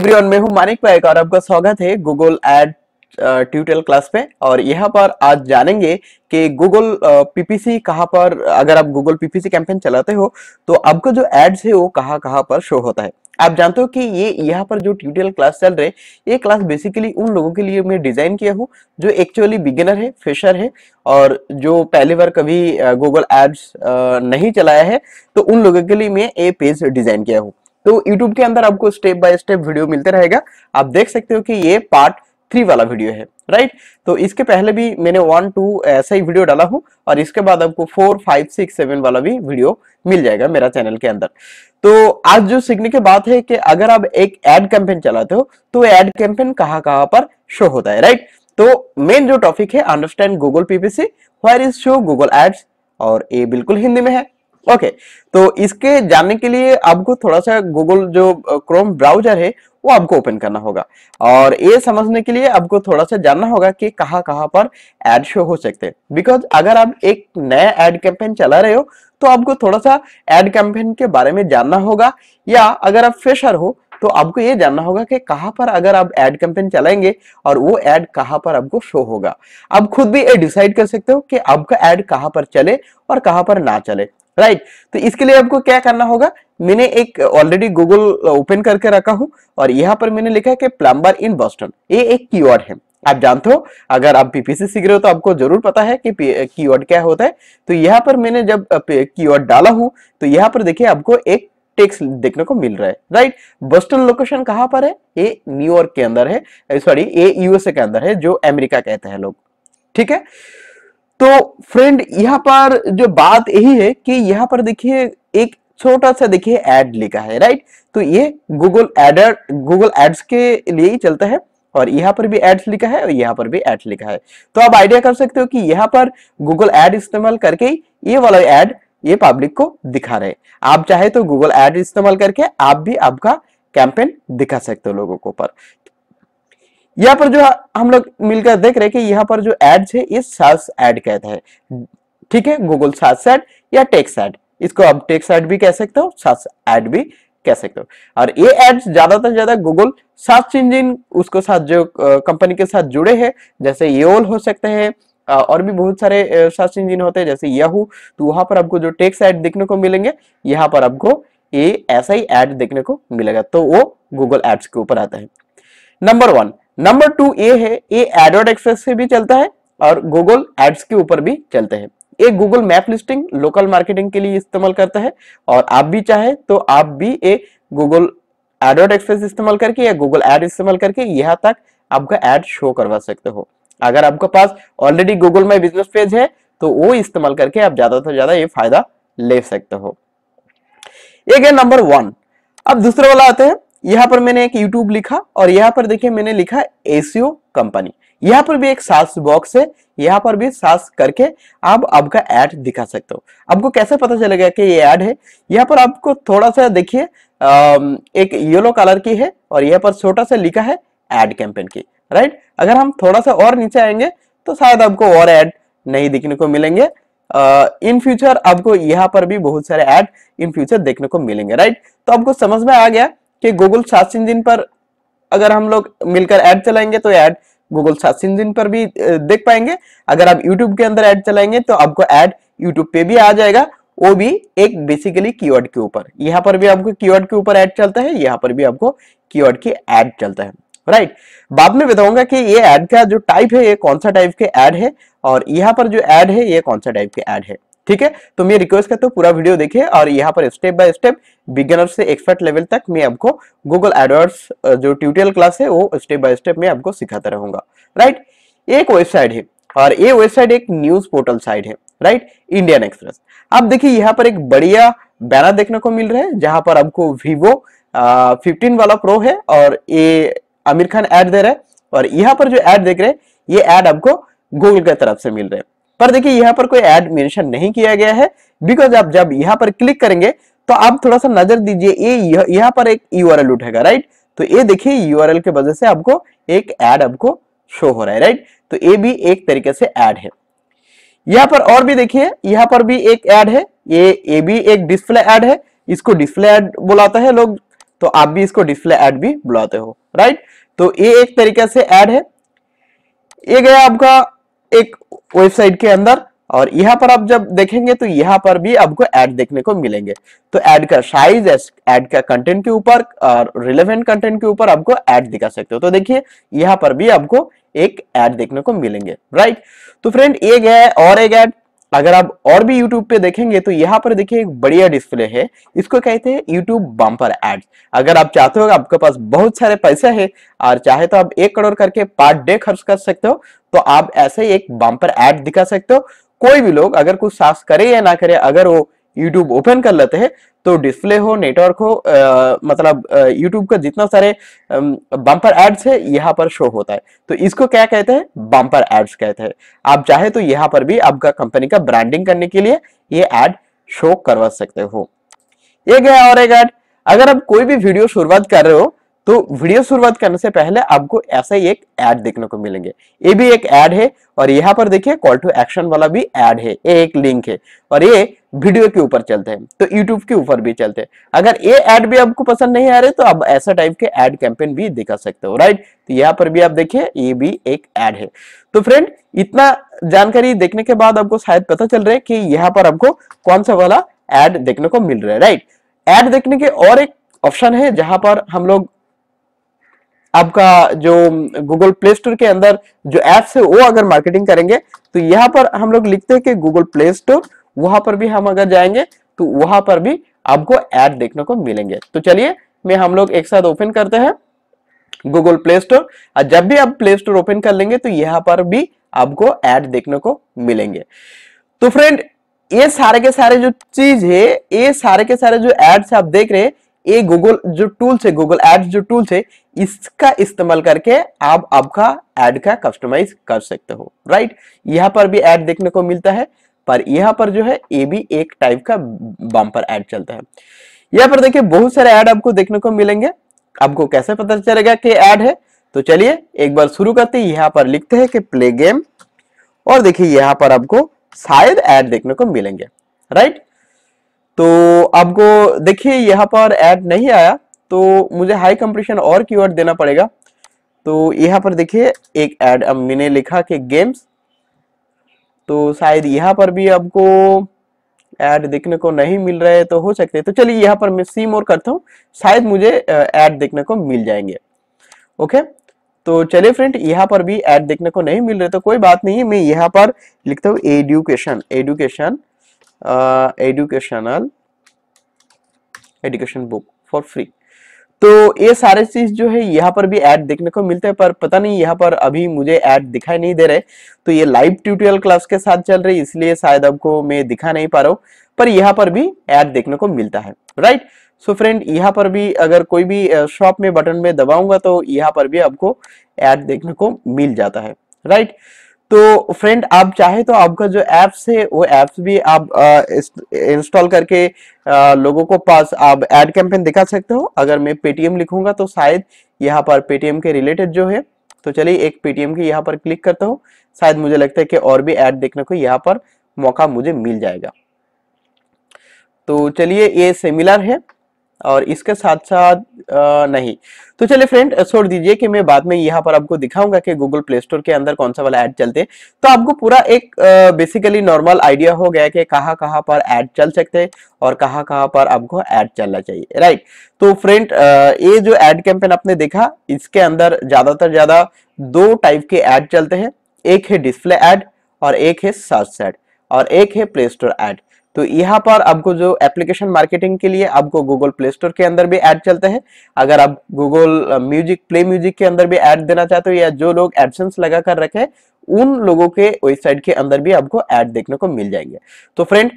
Everyone मैं हूं मानिक पाइक और आपका स्वागत है गूगल एड ट्यूटोरियल क्लास पे और यहाँ पर आज जानेंगे कि गूगल पीपीसी कहां पर अगर आप गूगल पीपीसी कैंपेन चलाते हो तो आपका जो एड्स है वो कहां कहां पर शो होता है आप जानते हो कि ये यहाँ पर जो ट्यूटोरियल क्लास चल रहे ये क्लास बेसिकली उन लोगों के लिए मैं डिजाइन किया हूँ जो एक्चुअली बिगिनर है फ्रेशर है और जो पहली बार कभी गूगल एड्स नहीं चलाया है तो उन लोगों के लिए मैं ये पेज डिजाइन किया हूँ तो YouTube के अंदर आपको स्टेप बाय स्टेप वीडियो मिलते रहेगा आप देख सकते हो कि ये पार्ट थ्री वाला वीडियो है राइट तो इसके पहले भी मैंने वन टू ऐसा ही वीडियो डाला हूँ और इसके बाद आपको फोर फाइव सिक्स सेवन वाला भी वीडियो मिल जाएगा मेरा चैनल के अंदर तो आज जो सीखने की बात है कि अगर आप एक एड कैंपेन चलाते हो तो एड कैंपेन कहाँ कहाँ पर शो होता है राइट तो मेन जो टॉपिक है understand Google PPC wire is show Google Ads और ये बिल्कुल हिंदी में है ओके तो इसके जानने के लिए आपको थोड़ा सा गूगल जो क्रोम ब्राउजर है वो आपको ओपन करना होगा और ये समझने के लिए आपको थोड़ा सा जानना होगा कि कहाँ कहाँ पर एड शो हो सकते हैं बिकॉज अगर आप एक नया एड कैंपेन चला रहे हो तो आपको थोड़ा सा एड कैंपेन के बारे में जानना होगा या अगर आप फ्रेशर हो तो आपको ये जानना होगा कि कहाँ पर अगर आप एड कैंपेन चलाएंगे और वो एड कहाँ पर आपको शो होगा आप खुद भी ये डिसाइड कर सकते हो कि आपका एड कहाँ पर चले और कहाँ पर ना चले राइट right. तो इसके लिए आपको क्या करना होगा मैंने एक ऑलरेडी गूगल ओपन करके रखा हूं और यहाँ पर मैंने लिखा है कि प्लम्बर इन बॉस्टन ये एक कीवर्ड है आप जानते हो अगर आप पीपीसी सीख रहे हो तो आपको जरूर पता है कि कीवर्ड क्या होता है तो यहाँ पर मैंने जब कीवर्ड डाला हूं तो यहाँ पर देखिए आपको एक टेक्स्ट देखने को मिल रहा है राइट बोस्टन लोकेशन कहाँ पर है ये न्यूयॉर्क के अंदर है सॉरी ये यूएसए के अंदर है जो अमेरिका कहते हैं लोग ठीक है तो फ्रेंड यहाँ पर जो बात यही है कि यहाँ पर देखिए एक छोटा सा देखिए एड लिखा है राइट तो ये गूगल एडर गूगल एड्स के लिए ही चलता है और यहाँ पर भी एड्स लिखा है और यहाँ पर भी एड्स लिखा है तो आप आइडिया कर सकते हो कि यहाँ पर गूगल एड इस्तेमाल करके ये वाला एड ये पब्लिक को दिखा रहे आप चाहे तो गूगल एड इस्तेमाल करके आप भी आपका कैंपेन दिखा सकते हो लोगों को पर यहाँ पर जो हम लोग मिलकर देख रहे हैं कि यहाँ पर जो एड्स है ये सास एड कहते हैं ठीक है गूगल सास एड या टेक्स एड इसको आप टेक्स एड भी कह सकते हो सास एड भी कह सकते हो और ये एड्स ज्यादातर ज्यादा गूगल सर्च इंजिन उसको साथ जो कंपनी के साथ जुड़े हैं जैसे योल हो सकते हैं और भी बहुत सारे सर्च इंजिन होते हैं जैसे यहू तो वहां पर आपको जो टेक्स एड देखने को मिलेंगे यहाँ पर आपको ये ऐसा ही एड देखने को मिलेगा तो वो गूगल एड्स के ऊपर आता है नंबर वन नंबर टू ये है ये एडवर्ड एक्सेस से भी चलता है और गूगल एड्स के ऊपर भी चलते हैं ये Google map listing local marketing के लिए इस्तेमाल करता है और आप भी चाहे तो आप भी ये गूगल एड्रॉइड एक्सेस इस्तेमाल करके या गूगल एड इस्तेमाल करके यहाँ तक आपका एड शो करवा सकते हो अगर आपके पास already Google my business page है तो वो इस्तेमाल करके आप ज्यादा से ज्यादा ये फायदा ले सकते हो ये गया नंबर वन अब दूसरे वाला आते हैं यहाँ पर मैंने एक यूट्यूब लिखा और यहाँ पर देखिए मैंने लिखा एसियो कंपनी यहाँ पर भी एक सास बॉक्स है यहाँ पर भी सास करके आप आपका एड दिखा सकते हो आपको कैसे पता चलेगा कि ये एड है यहाँ पर आपको थोड़ा सा देखिए एक येलो कलर की है और यहाँ पर छोटा सा लिखा है एड कैंपेन की राइट अगर हम थोड़ा सा और नीचे आएंगे तो शायद आपको और एड नहीं दिखने को मिलेंगे इन फ्यूचर आपको यहाँ पर भी बहुत सारे एड इन फ्यूचर देखने को मिलेंगे राइट तो आपको समझ में आ गया कि गूगल सात इंजिन पर अगर हम लोग मिलकर ऐड चलाएंगे तो ऐड गूगल सात इंजिन पर भी देख पाएंगे अगर आप यूट्यूब के अंदर ऐड चलाएंगे तो आपको ऐड यूट्यूब पे भी आ जाएगा वो भी एक बेसिकली कीवर्ड के ऊपर यहाँ पर भी आपको कीवर्ड के ऊपर ऐड चलता है यहाँ पर भी आपको कीवर्ड की ऐड चलता है राइट right. बाद में बताऊंगा कि ये ऐड का जो टाइप है ये कौन सा टाइप के ऐड है और यहाँ पर जो ऐड है ये कौन सा टाइप के ऐड है ठीक है तो मैं रिक्वेस्ट करता हूँ पूरा वीडियो देखिए और यहाँ पर स्टेप बाय स्टेप बिगनर से एक्सपर्ट लेवल तक मैं आपको गूगल एडवर्ड्स जो ट्यूटोरियल क्लास है वो स्टेप बाय स्टेप मैं आपको सिखाता रहूंगा राइट एक वेबसाइट है और ये वेबसाइट एक न्यूज पोर्टल साइट है राइट इंडियन एक्सप्रेस आप देखिए यहाँ पर एक बढ़िया बैनर देखने को मिल रहा है जहां पर आपको वीवो फिफ्टीन वाला प्रो है और ये आमिर खान एड दे रहे हैं और यहाँ पर जो एड देख रहे हैं ये एड आपको गूगल की तरफ से मिल रहे हैं पर देखिए यहाँ पर कोई एड मेंशन नहीं किया गया है बिकॉज आप जब यहाँ पर क्लिक करेंगे तो आप थोड़ा सा नजर दीजिए ये यहाँ पर एक यू उठेगा राइट तो ये देखिए यू के वजह से आपको एक एड आपको शो हो रहा है राइट तो ये भी एक तरीके से एड है यहाँ पर और भी देखिए यहाँ पर भी एक एड है ये ये भी एक डिस्प्ले एड है इसको डिस्प्ले एड बुलाता है लोग तो आप भी इसको डिस्प्ले एड भी बुलाते हो राइट तो ये एक तरीके से एड है ये गया आपका एक वेबसाइट के अंदर और यहाँ पर आप जब देखेंगे तो यहाँ पर भी आपको एड देखने को मिलेंगे तो एड का साइज एड का कंटेंट के ऊपर और रिलेवेंट कंटेंट के ऊपर आपको एड दिखा सकते हो तो देखिए यहाँ पर भी आपको एक एड देखने को मिलेंगे राइट तो फ्रेंड एक है और एक एड अगर आप और भी YouTube पे देखेंगे तो यहाँ पर देखिए एक बढ़िया डिस्प्ले है इसको कहते हैं YouTube बम्पर एड्स अगर आप चाहते हो आपके पास बहुत सारे पैसे है और चाहे तो आप एक करोड़ करके पर डे खर्च कर सकते हो तो आप ऐसे एक बम्पर एड दिखा सकते हो कोई भी लोग अगर कुछ साफ करे या ना करे अगर वो यूट्यूब ओपन कर लेते हैं तो डिस्प्ले हो नेटवर्क हो आ, मतलब यूट्यूब का जितना सारे बम्पर एड्स है यहाँ पर शो होता है तो इसको क्या कहते हैं बम्पर एड्स कहते हैं आप चाहे तो यहाँ पर भी आपका कंपनी का ब्रांडिंग करने के लिए ये एड शो करवा सकते हो ये गया और एक एड अगर आप कोई भी वीडियो शुरुआत कर रहे हो तो वीडियो शुरुआत करने से पहले आपको ऐसा ही एक ऐड देखने को मिलेंगे ये भी एक एड है और यहाँ पर देखिए कॉल टू एक्शन वाला भी एड है ये एक लिंक है और ये वीडियो के ऊपर चलते हैं तो यूट्यूब के ऊपर भी चलते हैं अगर ये एड भी आपको पसंद नहीं आ रहे तो आप ऐसा टाइप के एड कैंपेन भी दिखा सकते हो राइट तो यहाँ पर भी आप देखिए ये भी एक एड है तो फ्रेंड इतना जानकारी देखने के बाद आपको शायद पता चल रहा है कि यहाँ पर आपको कौन सा वाला एड देखने को मिल रहा है राइट एड देखने के और एक ऑप्शन है जहां पर हम लोग आपका जो गूगल प्ले स्टोर के अंदर जो एप्स है वो अगर मार्केटिंग करेंगे तो यहाँ पर हम लोग लिखते हैं कि गूगल प्ले स्टोर वहां पर भी हम अगर जाएंगे तो वहां पर भी आपको एड देखने को मिलेंगे तो चलिए मैं हम लोग एक साथ ओपन करते हैं गूगल प्ले स्टोर और जब भी आप प्ले स्टोर ओपन कर लेंगे तो यहाँ पर भी आपको एड देखने को मिलेंगे तो फ्रेंड ये सारे के सारे जो चीज है ये सारे के सारे जो एड्स आप देख रहे हैं ये गूगल जो टूल्स है गूगल एड्स जो टूल्स है इसका इस्तेमाल करके आप आपका एड का कस्टमाइज कर सकते हो राइट यहाँ पर भी एड देखने को मिलता है पर यहाँ पर जो है ये भी एक टाइप का बम्पर एड चलता है यहाँ पर देखिए बहुत सारे एड आपको देखने को मिलेंगे आपको कैसे पता चलेगा कि एड है तो चलिए एक बार शुरू करते हैं यहाँ पर लिखते हैं कि प्ले गेम और देखिए यहाँ पर आपको शायद एड देखने को मिलेंगे राइट तो आपको देखिए यहाँ पर एड नहीं आया तो मुझे हाई कंपटीशन और की देना पड़ेगा तो यहाँ पर देखिए एक एड मैंने लिखा कि गेम्स तो शायद यहाँ पर भी आपको एड देखने को नहीं मिल रहे तो हो सकते तो चलिए यहाँ पर मैं सी मोर करता हूँ शायद मुझे एड देखने को मिल जाएंगे ओके तो चलिए फ्रेंड यहाँ पर भी एड देखने को नहीं मिल रहे तो कोई बात नहीं है मैं यहाँ पर लिखता हूँ education education educational education book for free तो ये सारे चीज जो है यहाँ पर भी ऐड देखने को मिलते हैं पर पता नहीं यहाँ पर अभी मुझे ऐड दिखाई नहीं दे रहे तो ये लाइव ट्यूटोरियल क्लास के साथ चल रही इसलिए शायद आपको मैं दिखा नहीं पा रहा हूँ पर यहाँ पर भी ऐड देखने को मिलता है राइट सो फ्रेंड यहाँ पर भी अगर कोई भी शॉप में बटन में दबाऊंगा तो यहाँ पर भी आपको ऐड देखने को मिल जाता है राइट तो फ्रेंड आप चाहे तो आपका जो एप्स है वो एप्स भी आप इंस्टॉल करके आ, लोगों को पास आप एड कैंपेन दिखा सकते हो अगर मैं पेटीएम लिखूंगा तो शायद यहाँ पर पेटीएम के रिलेटेड जो है तो चलिए एक पेटीएम के यहाँ पर क्लिक करता हूँ शायद मुझे लगता है कि और भी एड देखने को यहाँ पर मौका मुझे मिल जाएगा तो चलिए ये सेमिलर है और इसके साथ साथ नहीं तो चलिए फ्रेंड छोड़ दीजिए कि मैं बाद में यहाँ पर आपको दिखाऊंगा कि गूगल प्ले स्टोर के अंदर कौन सा वाला ऐड चलते तो आपको पूरा एक बेसिकली नॉर्मल आइडिया हो गया कि कहाँ कहाँ पर ऐड चल सकते हैं और कहाँ कहाँ पर आपको ऐड चलना चाहिए राइट तो फ्रेंड ये जो एड कैंपेन आपने देखा इसके अंदर ज़्यादातर ज़्यादा दो टाइप के ऐड चलते हैं एक है डिस्प्ले एड और एक है सर्च एड और एक है प्ले स्टोर ऐड तो यहाँ पर आपको जो एप्लीकेशन मार्केटिंग के लिए आपको गूगल प्ले स्टोर के अंदर भी एड चलते हैं अगर आप गूगल म्यूजिक प्ले म्यूजिक के अंदर भी एड देना चाहते हो या जो लोग एडसेंस लगा कर रखे उन लोगों के वेबसाइट के अंदर भी आपको ऐड देखने को मिल जाएंगे तो फ्रेंड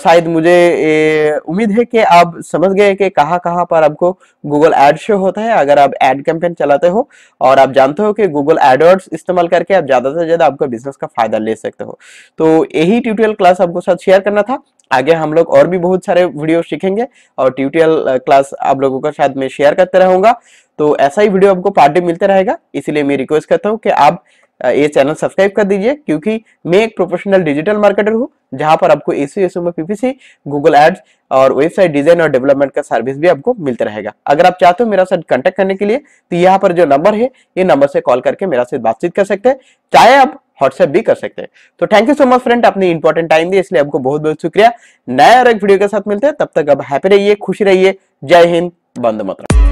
शायद मुझे उम्मीद है कि आप समझ गए कि कहाँ कहाँ पर आपको गूगल एड शो होता है अगर आप एड कैंपेन चलाते हो और आप जानते हो कि गूगल एडवर्ड्स इस्तेमाल करके आप ज़्यादा से ज़्यादा आपका बिजनेस का फायदा ले सकते हो तो यही ट्यूटोरियल क्लास आपको साथ शेयर करना था आगे हम लोग और भी बहुत सारे वीडियो सीखेंगे और ट्यूटोरियल क्लास आप लोगों का शायद मैं शेयर करते रहूंगा तो ऐसा ही वीडियो आपको पार्टी मिलते रहेगा इसलिए मैं रिक्वेस्ट करता हूँ कि आप ये चैनल सब्सक्राइब कर दीजिए क्योंकि मैं एक प्रोफेशनल डिजिटल मार्केटर हूँ जहां पर आपको एसयू में पीपीसी गूगल एड्स और वेबसाइट डिजाइन और डेवलपमेंट का सर्विस भी आपको मिलता रहेगा अगर आप चाहते हो मेरा साथ कांटेक्ट करने के लिए तो यहाँ पर जो नंबर है ये नंबर से कॉल करके मेरा साथ बातचीत कर सकते हैं चाहे आप व्हाट्सएप भी कर सकते हैं तो thank you so much friend आपने इंपॉर्टेंट टाइम दिया इसलिए आपको बहुत बहुत शुक्रिया नया और एक वीडियो के साथ मिलते हैं तब तक आप हैप्पी रहिए खुश रहिए जय हिंद बंद मतलब